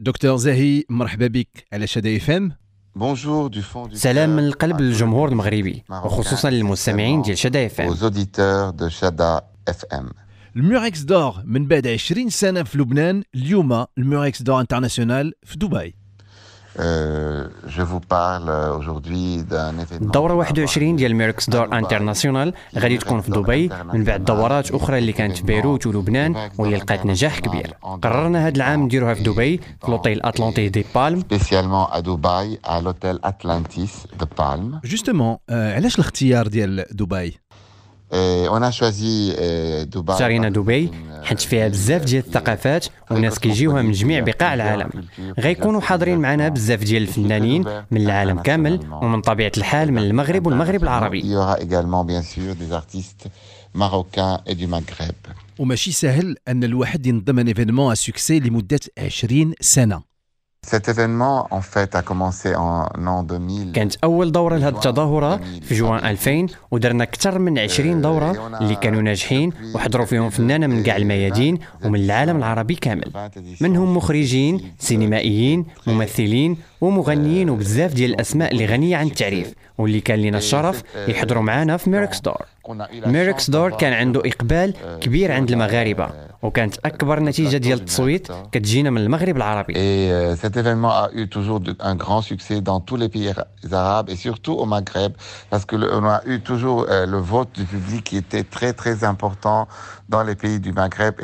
دكتور زاهي مرحبا بك على شدا اف ام سلام من القلب للجمهور المغربي وخصوصا للمستمعين ديال شدا اف ام الميوركس دور من بعد 20 سنه في لبنان اليوم الميوركس دور انترناسيونال في دبي Euh, دورة 21 ديال ميركس دور انترناسيونال غادي تكون في دبي من بعد دورات اخرى اللي كانت في بيروت ولبنان واللي لقات نجاح كبير قررنا هذا العام نديروها في دبي في لوتيل اتلانتيس دي بالم سبيسيالمون ا دبي ا لوتيل اتلانتيس دي بالم جوستومون علاش الاختيار ديال دبي اختارينا euh, دبي euh, euh, حيت فيها بزاف ديال الثقافات والناس كيجيوها من جميع بقاع العالم غيكونوا حاضرين معنا بزاف ديال الفنانين من العالم كامل ومن طبيعه الحال من المغرب والمغرب العربي وماشي سهل ان الواحد ينظم ان ايفينمون سوكسي لمده 20 سنه كانت أول دورة لهذه التظاهرة في جوان 2000 ودرنا أكثر من 20 euh, دورة اللي كانوا ناجحين وحضروا فيهم فنانة من كاع الميادين ومن العالم العربي كامل منهم مخرجين سينمائيين ممثلين ومغنيين euh, وبزاف ديال الأسماء اللي غنية عن التعريف واللي كان لنا الشرف euh, يحضروا معنا في ميركس دور ميركس دور كان عنده إقبال كبير عند المغاربة وكانت اكبر نتيجه ديال التصويت كتجينا من المغرب العربي اي سيت ايفينمون ا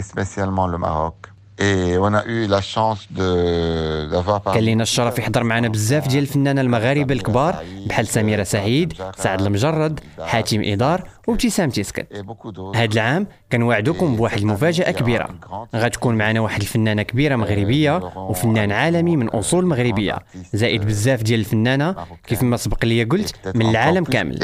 يو Et on a eu كان لنا الشرف يحضر معنا بزاف ديال الفنانه المغاربه الكبار بحال سميره سعيد سعد المجرد حاتم ادار وابتسام تيسكت إيه، هاد العام كنوعدكم إيه، بواحد المفاجاه كبيره غتكون معنا واحد الفنانه كبيره إيه، مغربيه وفنان عالمي من اصول مغربيه زائد euh, بزاف ديال الفنانه كيف ما سبق لي قلت من العالم كامل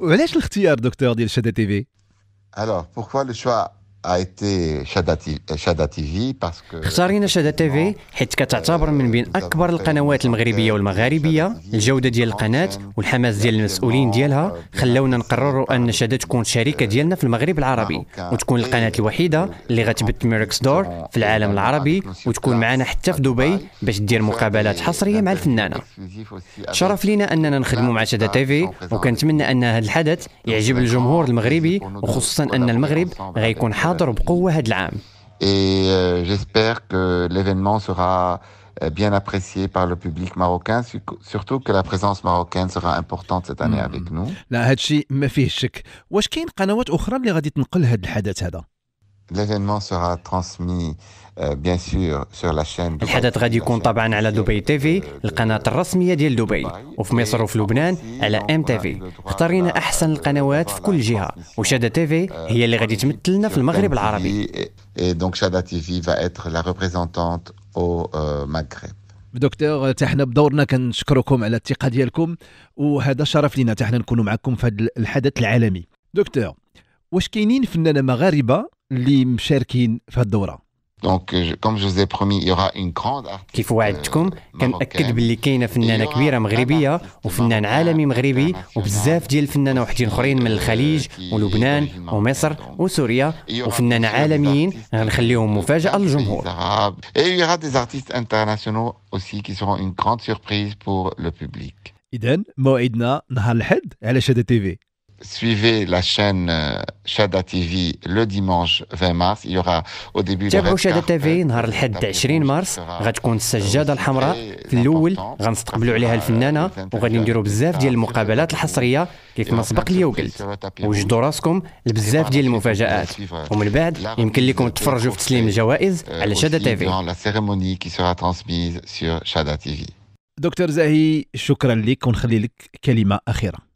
وعلاش الاختيار دكتور ديال شاده تي في؟ Alors, pourquoi le choix باسكو اختارينا شادا تي في حيت كتعتبر euh, من بين اكبر القنوات المغربيه والمغاربيه الجوده ديال القناه والحماس ديال المسؤولين ديالها euh, خلونا نقرروا ان شادا تكون شركه euh, ديالنا في المغرب العربي وتكون القناه الوحيده اللي غتبث ميركس دور في العالم العربي وتكون معنا حتى في دبي باش دير مقابلات حصريه مع الفنانه شرف لينا اننا نخدموا مع شادا تي في وكنتمنى ان هذا الحدث يعجب الجمهور المغربي وخصوصا ان المغرب غيكون حاضر حاضر بقوه هذا العام Et euh, j'espère que l'événement sera bien apprécié par le public marocain, surtout que la présence marocaine sera importante cette année avec nous. لا هادشي ما فيه شك. واش كاين قنوات اخرى اللي غادي تنقل هذا الحدث هذا؟ L'événement سورا transmis بيان euh, سور sur la الحدث غادي يكون طبعا على دبي تي في القناة الرسمية ديال دبي وفي مصر وفي لبنان على ام تي في اختارينا احسن القنوات في كل جهة وشادة تي في euh, هي اللي غادي تمثلنا في المغرب العربي دونك شادة تي في va euh, دكتور تحنا حنا بدورنا كنشكركم على الثقه ديالكم وهذا شرف لنا تحنا حنا نكونوا معكم في هذا الحدث العالمي دكتور واش كاينين فنانه مغاربه اللي مشاركين في هالدوره دونك كوم جو زي برومي يورا اون كروند كيف وعدتكم euh, كنأكد باللي كاينه فنانه كبيره مغربيه وفنان عالمي مغربي وبزاف ديال الفنانه وحدين اخرين من الخليج ولبنان ومصر وسوريا وفنانه عالميين غنخليهم مفاجاه للجمهور اي دي زارتيست انترناسيونال اوسي كي سيرون اون كروند سوربريز بور لو بوبليك اذا موعدنا نهار الاحد على شاده تي في suivez la chaîne شادا تي في لو ديمانش 20 مارس aura او début تابعوا شادا Shada TV نهار الحد 20 مارس غتكون السجاده الحمراء في الاول غنستقبلوا عليها الفنانه وغادي نديروا بزاف ديال المقابلات الحصريه كيف ما سبق لي وقلت وجدوا راسكم لبزاف ديال المفاجات ومن بعد يمكن لكم تفرجوا في تسليم الجوائز euh, على شادا تي في لا سيريموني كي سورا ترانسميز سور شادا تي في دكتور زاهي شكرا لك ونخلي لك كلمه اخيره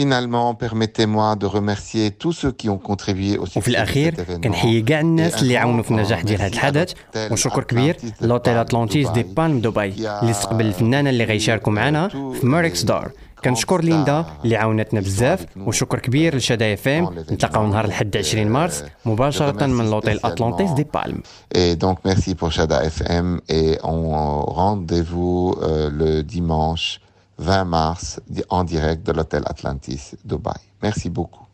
Finalement, permettez-moi de remercier tous ceux qui ont contribué au وفي الاخير كنحيي كاع الناس اللي عاونوا في النجاح ديال هذا الحدث وشكر كبير لوتيل اتلانتيس دي بالم دبي اللي استقبل الفنانه اللي غيشاركوا معنا في ماركس دار كنشكر ليندا اللي عاونتنا بزاف وشكر كبير لشدا اف ام نتلاقاو نهار الحد 20 مارس مباشره من لوتيل اتلانتيس دي بالم اي دونك ميرسي بور شدا اف ام اي اون رانديفو لو ديمانش 20 mars en direct de l'hôtel Atlantis Dubaï. Merci beaucoup.